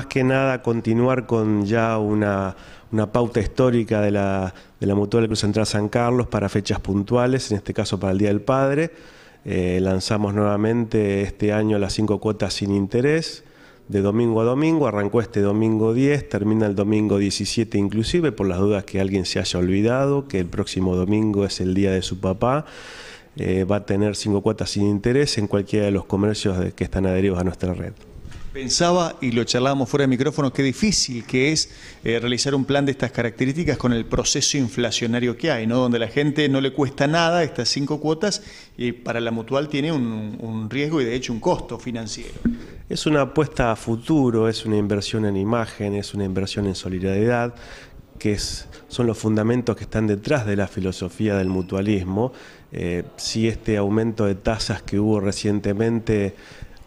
Más que nada continuar con ya una, pauta histórica de la, de Mutual Cruz Central San Carlos para fechas puntuales, en este caso para el Día del Padre. Eh, lanzamos nuevamente este año las cinco cuotas sin interés, de domingo a domingo, arrancó este domingo 10, termina el domingo 17 inclusive, por las dudas que alguien se haya olvidado, que el próximo domingo es el día de su papá. Eh, va a tener cinco cuotas sin interés en cualquiera de los comercios que están adheridos a nuestra red. Pensaba, y lo charlábamos fuera de micrófono, qué difícil que es eh, realizar un plan de estas características con el proceso inflacionario que hay, ¿no? donde la gente no le cuesta nada estas cinco cuotas y para la mutual tiene un, riesgo y de hecho un costo financiero. Es una apuesta a futuro, es una inversión en imagen, es una inversión en solidaridad, que son los fundamentos que están detrás de la filosofía del mutualismo. Eh, si este aumento de tasas que hubo recientemente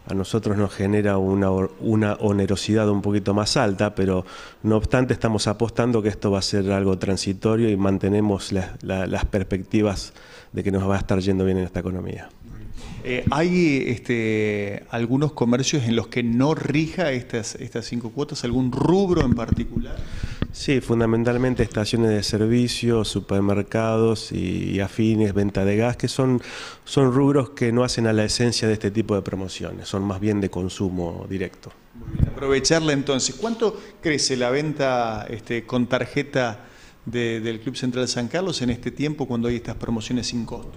a nosotros nos genera una, onerosidad un poquito más alta, pero no obstante estamos apostando que esto va a ser algo transitorio y mantenemos las perspectivas de que nos va a estar yendo bien en esta economía. Eh, ¿Hay este, algunos comercios en los que no rija estas, estas cinco cuotas? ¿Algún rubro en particular? Sí, fundamentalmente estaciones de servicio, supermercados y, afines, venta de gas, que son, son rubros que no hacen a la esencia de este tipo de promociones, son más bien de consumo directo. Aprovecharla entonces, ¿cuánto crece la venta este, con tarjeta del Club Central San Carlos en este tiempo cuando hay estas promociones sin costos?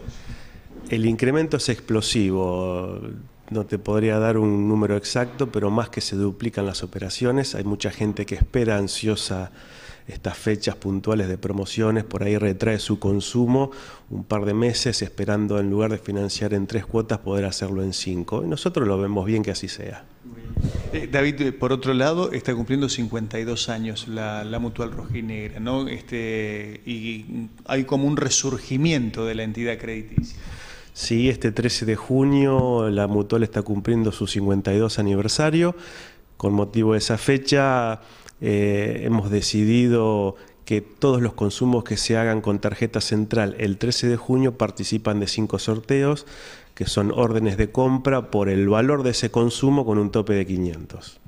El incremento es explosivo no te podría dar un número exacto, pero más que se duplican las operaciones. Hay mucha gente que espera ansiosa estas fechas puntuales de promociones, por ahí retrae su consumo un par de meses esperando en lugar de financiar en tres cuotas poder hacerlo en cinco. Y nosotros lo vemos bien que así sea. Eh, David, eh, por otro lado, está cumpliendo 52 años la, la, Mutual Rojinegra, ¿no? Este, y hay como un resurgimiento de la entidad crediticia. Sí, este 13 de junio la Mutual está cumpliendo su 52 aniversario. Con motivo de esa fecha eh, hemos decidido que todos los consumos que se hagan con tarjeta central el 13 de junio participan de cinco sorteos, que son órdenes de compra por el valor de ese consumo con un tope de 500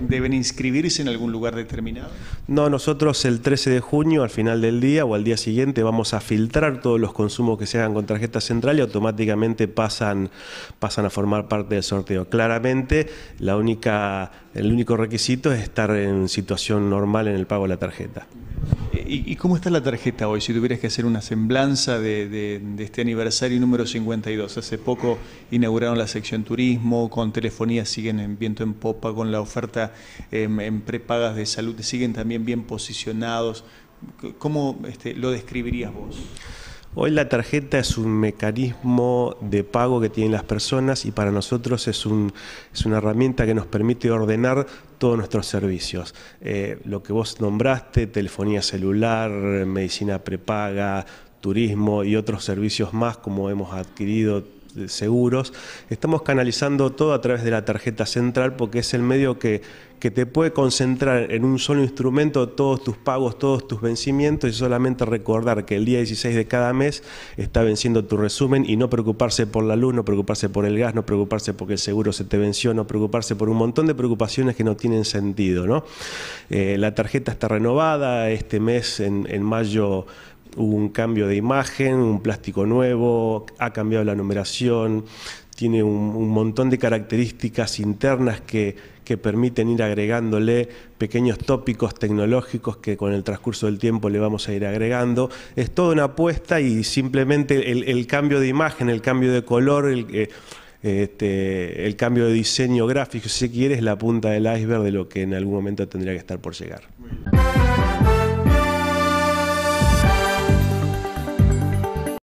deben inscribirse en algún lugar determinado? No, nosotros el 13 de junio, al final del día o al día siguiente, vamos a filtrar todos los consumos que se hagan con tarjeta central y automáticamente pasan, pasan a formar parte del sorteo. Claramente, la única, el único requisito es estar en situación normal en el pago de la tarjeta. Eh, ¿Y, cómo está la tarjeta hoy? Si tuvieras que hacer una semblanza de, este aniversario número 52. Hace poco inauguraron la sección turismo, con telefonía siguen en viento en popa, con la oferta em, en prepagas de salud, siguen también bien posicionados. ¿Cómo este, lo describirías vos? Hoy la tarjeta es un mecanismo de pago que tienen las personas y para nosotros es, una herramienta que nos permite ordenar todos nuestros servicios. Eh, lo que vos nombraste, telefonía celular, medicina prepaga, turismo y otros servicios más como hemos adquirido seguros, estamos canalizando todo a través de la tarjeta central porque es el medio que, te puede concentrar en un solo instrumento todos tus pagos, todos tus vencimientos y solamente recordar que el día 16 de cada mes está venciendo tu resumen y no preocuparse por la luz, no preocuparse por el gas, no preocuparse porque el seguro se te venció, no preocuparse por un montón de preocupaciones que no tienen sentido. ¿no? Eh, la tarjeta está renovada, este mes en, en mayo hubo un cambio de imagen, un plástico nuevo, ha cambiado la numeración, tiene un, montón de características internas que, permiten ir agregándole pequeños tópicos tecnológicos que con el transcurso del tiempo le vamos a ir agregando. Es toda una apuesta y simplemente el, cambio de imagen, el cambio de color, el... Eh, este, el cambio de diseño gráfico, si se quiere, es la punta del iceberg de lo que en algún momento tendría que estar por llegar.